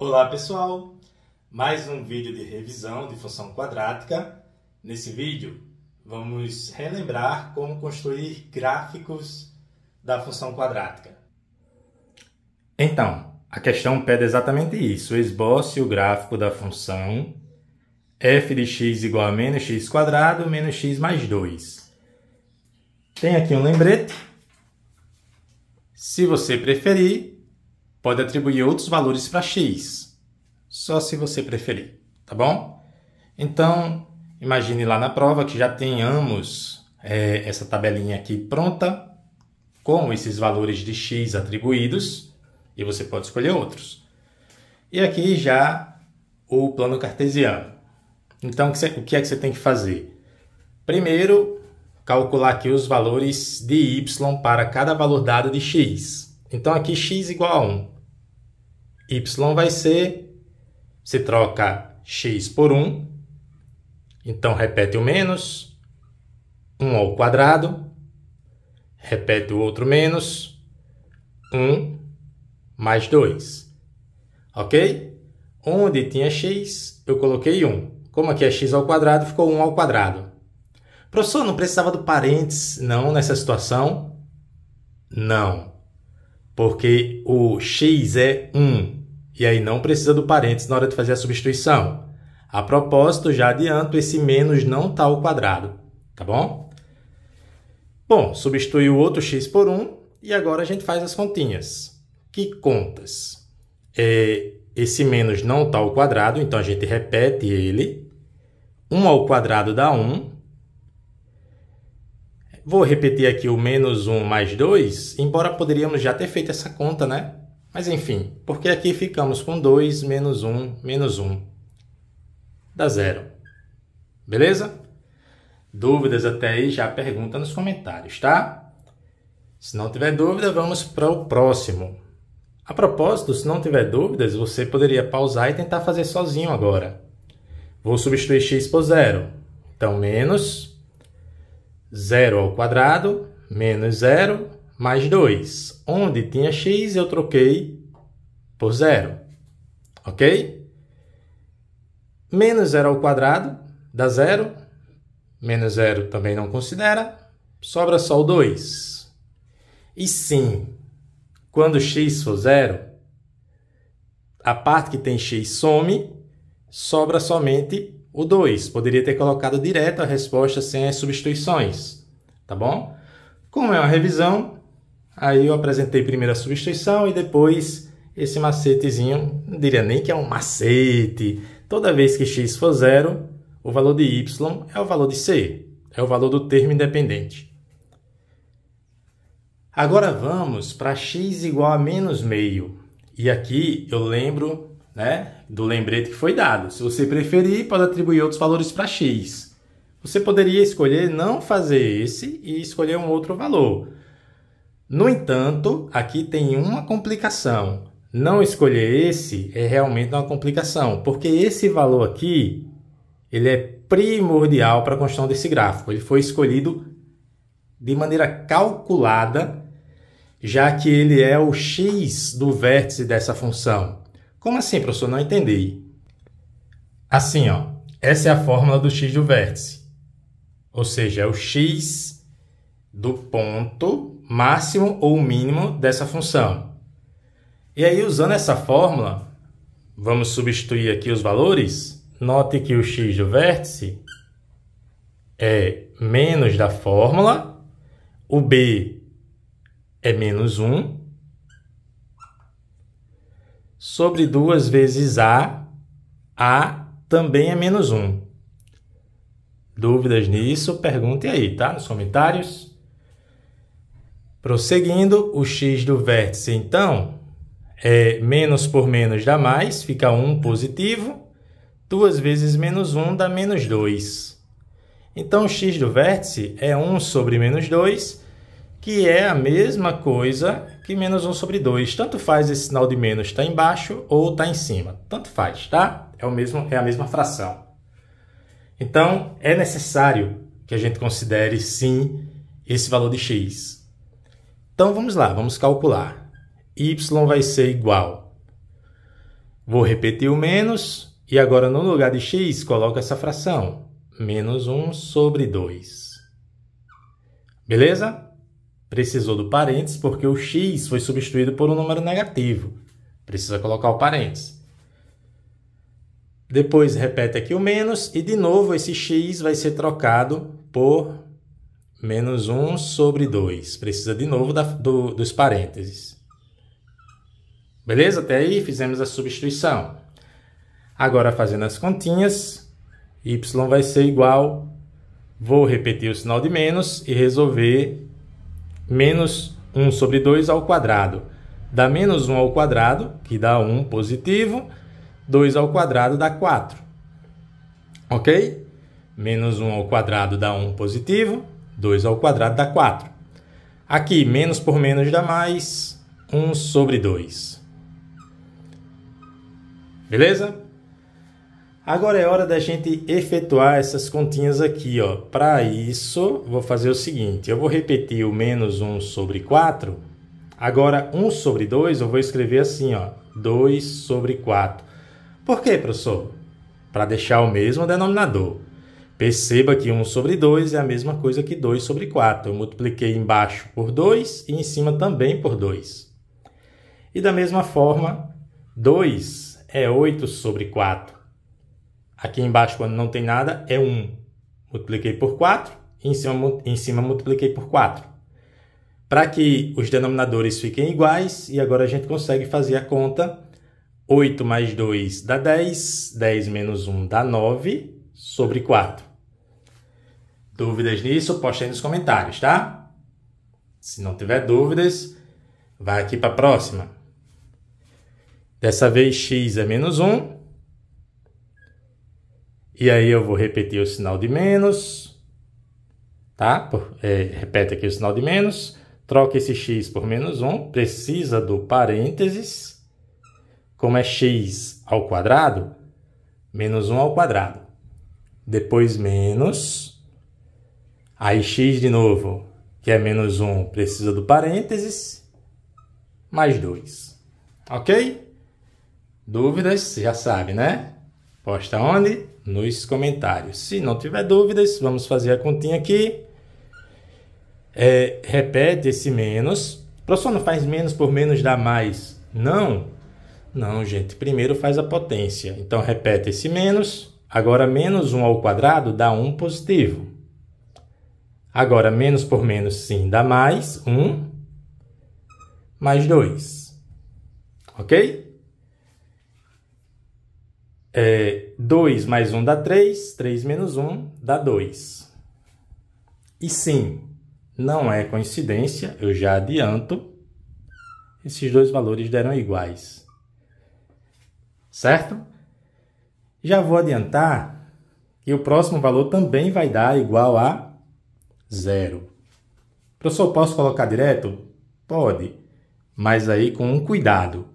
Olá pessoal, mais um vídeo de revisão de função quadrática. Nesse vídeo vamos relembrar como construir gráficos da função quadrática. Então, a questão pede exatamente isso, esboce o gráfico da função f de x igual a menos x quadrado menos x mais 2. Tem aqui um lembrete. Se você preferir, Pode atribuir outros valores para x, só se você preferir, tá bom? Então, imagine lá na prova que já tenhamos é, essa tabelinha aqui pronta, com esses valores de x atribuídos, e você pode escolher outros. E aqui já o plano cartesiano. Então, o que é que você tem que fazer? Primeiro, calcular aqui os valores de y para cada valor dado de x. Então, aqui x igual a 1 y vai ser, se troca x por 1, então repete o menos, 1 ao quadrado, repete o outro menos, 1 mais 2, ok? Onde tinha x, eu coloquei 1. Como aqui é x ao quadrado, ficou 1 ao quadrado. Professor, não precisava do parênteses, não, nessa situação? Não, porque o x é 1, e aí não precisa do parênteses na hora de fazer a substituição. A propósito, já adianto, esse menos não está ao quadrado, tá bom? Bom, substitui o outro x por 1 e agora a gente faz as continhas. Que contas? É, esse menos não está ao quadrado, então a gente repete ele. 1 ao quadrado dá 1. Vou repetir aqui o menos 1 mais 2, embora poderíamos já ter feito essa conta, né? Mas enfim, porque aqui ficamos com 2 menos 1 menos 1 dá zero. Beleza? Dúvidas até aí, já pergunta nos comentários, tá? Se não tiver dúvida, vamos para o próximo. A propósito, se não tiver dúvidas, você poderia pausar e tentar fazer sozinho agora. Vou substituir x por zero. Então, menos 0 ao quadrado, menos 0, mais 2. Onde tinha x, eu troquei por zero, ok? Menos zero ao quadrado dá zero, menos zero também não considera, sobra só o 2. E sim, quando x for zero, a parte que tem x some, sobra somente o 2. Poderia ter colocado direto a resposta sem as substituições, tá bom? Como é uma revisão, aí eu apresentei primeiro a substituição e depois esse macetezinho, não diria nem que é um macete. Toda vez que x for zero, o valor de y é o valor de c, é o valor do termo independente. Agora vamos para x igual a menos meio. E aqui eu lembro né, do lembrete que foi dado. Se você preferir, pode atribuir outros valores para x. Você poderia escolher não fazer esse e escolher um outro valor. No entanto, aqui tem uma complicação. Não escolher esse é realmente uma complicação, porque esse valor aqui ele é primordial para a construção desse gráfico. Ele foi escolhido de maneira calculada, já que ele é o x do vértice dessa função. Como assim, professor? Não entendi. Assim, ó, essa é a fórmula do x do vértice. Ou seja, é o x do ponto máximo ou mínimo dessa função. E aí, usando essa fórmula, vamos substituir aqui os valores. Note que o x do vértice é menos da fórmula, o b é menos 1, sobre 2 vezes a, a também é menos 1. Dúvidas nisso? Pergunte aí, tá? Nos comentários. Prosseguindo, o x do vértice, então, é, menos por menos dá mais, fica 1 positivo. 2 vezes menos 1 dá menos 2. Então, x do vértice é 1 sobre menos 2, que é a mesma coisa que menos 1 sobre 2. Tanto faz esse sinal de menos está embaixo ou está em cima. Tanto faz, tá? É, o mesmo, é a mesma fração. Então, é necessário que a gente considere, sim, esse valor de x. Então, vamos lá, vamos calcular y vai ser igual. Vou repetir o menos e agora no lugar de x coloco essa fração. Menos 1 sobre 2. Beleza? Precisou do parênteses porque o x foi substituído por um número negativo. Precisa colocar o parênteses. Depois repete aqui o menos e de novo esse x vai ser trocado por menos 1 sobre 2. Precisa de novo da, do, dos parênteses. Beleza? Até aí fizemos a substituição. Agora fazendo as continhas, y vai ser igual, vou repetir o sinal de menos e resolver menos 1 sobre 2 ao quadrado. Dá menos 1 ao quadrado, que dá 1 positivo, 2 ao quadrado dá 4. Ok? Menos 1 ao quadrado dá 1 positivo, 2 ao quadrado dá 4. Aqui, menos por menos dá mais, 1 sobre 2. Beleza? Agora é hora da gente efetuar essas continhas aqui, Para isso, vou fazer o seguinte, eu vou repetir o menos 1 sobre 4. Agora, 1 sobre 2, eu vou escrever assim, ó, 2 sobre 4. Por quê, professor? Para deixar o mesmo denominador. Perceba que 1 sobre 2 é a mesma coisa que 2 sobre 4. Eu multipliquei embaixo por 2 e em cima também por 2. E da mesma forma, 2 é 8 sobre 4. Aqui embaixo, quando não tem nada, é 1. Multipliquei por 4 e em cima, em cima multipliquei por 4. Para que os denominadores fiquem iguais, e agora a gente consegue fazer a conta. 8 mais 2 dá 10, 10 menos 1 dá 9 sobre 4. Dúvidas nisso? Poste aí nos comentários, tá? Se não tiver dúvidas, vai aqui para a próxima. Dessa vez, x é menos 1. E aí eu vou repetir o sinal de menos, tá? É, repete aqui o sinal de menos. Troca esse x por menos 1. Precisa do parênteses. Como é x ao quadrado, menos 1 ao quadrado. Depois menos. Aí x de novo, que é menos 1, precisa do parênteses. Mais 2. Ok? Dúvidas, já sabe, né? Posta onde? Nos comentários. Se não tiver dúvidas, vamos fazer a continha aqui. É, repete esse menos. Professor, não faz menos por menos dá mais? Não. Não, gente. Primeiro faz a potência. Então, repete esse menos. Agora, menos 1 ao quadrado dá 1 positivo. Agora, menos por menos, sim, dá mais 1 mais 2. Ok? É, 2 mais 1 dá 3, 3 menos 1 dá 2. E sim, não é coincidência, eu já adianto, esses dois valores deram iguais. Certo? Já vou adiantar que o próximo valor também vai dar igual a zero. Professor, posso colocar direto? Pode, mas aí com um cuidado.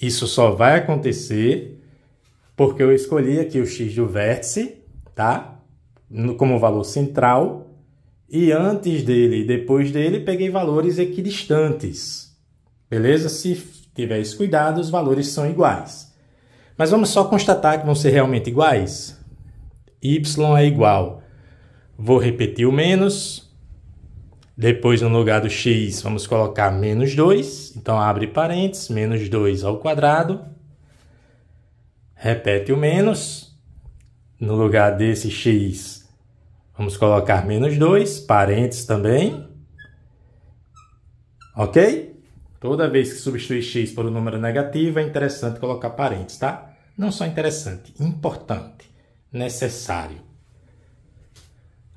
Isso só vai acontecer porque eu escolhi aqui o x do vértice, tá? Como valor central, e antes dele e depois dele peguei valores equidistantes. Beleza? Se tiveres cuidado, os valores são iguais. Mas vamos só constatar que vão ser realmente iguais? y é igual. Vou repetir o menos. Depois, no lugar do x, vamos colocar menos 2. Então, abre parênteses, menos 2 ao quadrado repete o menos. No lugar desse x, vamos colocar menos 2, parênteses também. Ok? Toda vez que substituir x por um número negativo, é interessante colocar parênteses, tá? Não só interessante, importante, necessário.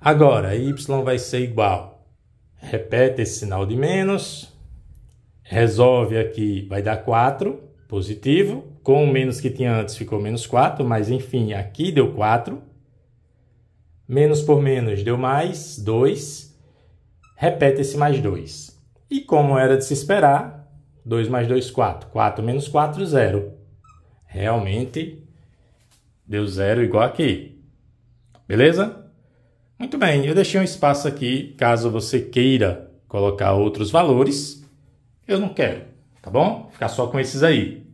Agora, y vai ser igual. Repete esse sinal de menos. Resolve aqui, vai dar 4 positivo. Com o menos que tinha antes ficou menos 4, mas enfim, aqui deu 4. Menos por menos deu mais 2. Repete esse mais 2. E como era de se esperar, 2 mais 2, 4. 4 menos 4, 0. Realmente deu 0 igual aqui. Beleza? Muito bem, eu deixei um espaço aqui caso você queira colocar outros valores. Eu não quero tá bom? Ficar só com esses aí.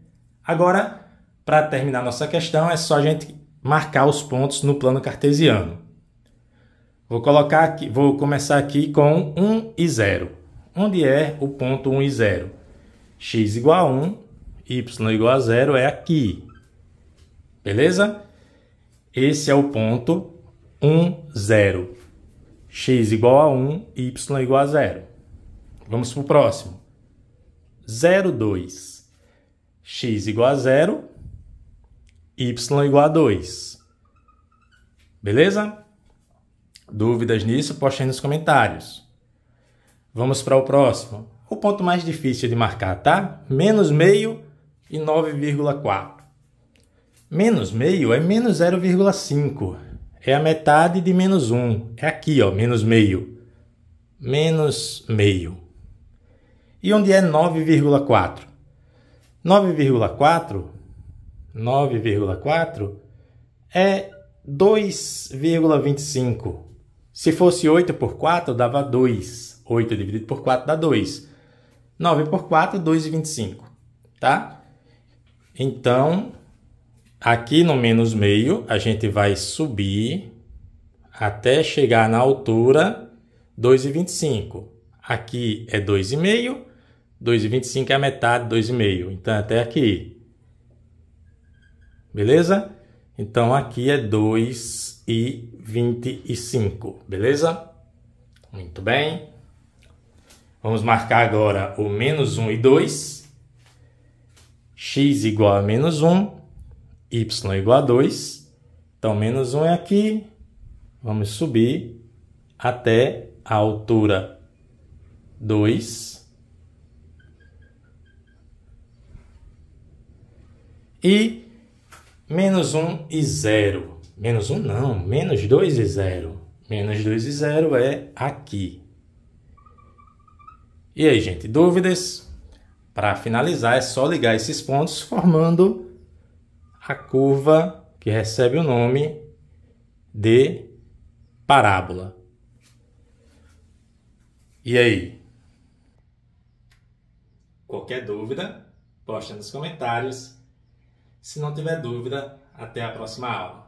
Agora, para terminar nossa questão, é só a gente marcar os pontos no plano cartesiano. Vou colocar aqui, vou começar aqui com 1 e 0. Onde é o ponto 1 e 0? x igual a 1, y igual a 0 é aqui. Beleza? Esse é o ponto 1, 0. x igual a 1, y igual a 0. Vamos para o próximo. 0,2. x igual a 0, y igual a 2. Beleza? Dúvidas nisso? Poste aí nos comentários. Vamos para o próximo. O ponto mais difícil de marcar, tá? Menos meio e 9,4. Menos meio é menos 0,5. É a metade de menos 1. É aqui, ó, menos meio. Menos meio. E onde é 9,4? 9,4 9,4 é 2,25. Se fosse 8 por 4, dava 2. 8 dividido por 4 dá 2. 9 por 4, 2,25. Tá? Então, aqui no menos meio, a gente vai subir até chegar na altura 2,25. Aqui é 2,5 2,25 é a metade, 2,5. Então, é até aqui. Beleza? Então, aqui é 2,25. Beleza? Muito bem. Vamos marcar agora o menos 1 e 2. x igual a menos 1, y igual a 2. Então, menos 1 é aqui. Vamos subir até a altura 2. e menos 1 e 0. Menos 1 não, menos 2 e 0. Menos 2 e 0 é aqui. E aí, gente, dúvidas? Para finalizar, é só ligar esses pontos formando a curva que recebe o nome de parábola. E aí? Qualquer dúvida, posta nos comentários se não tiver dúvida, até a próxima aula.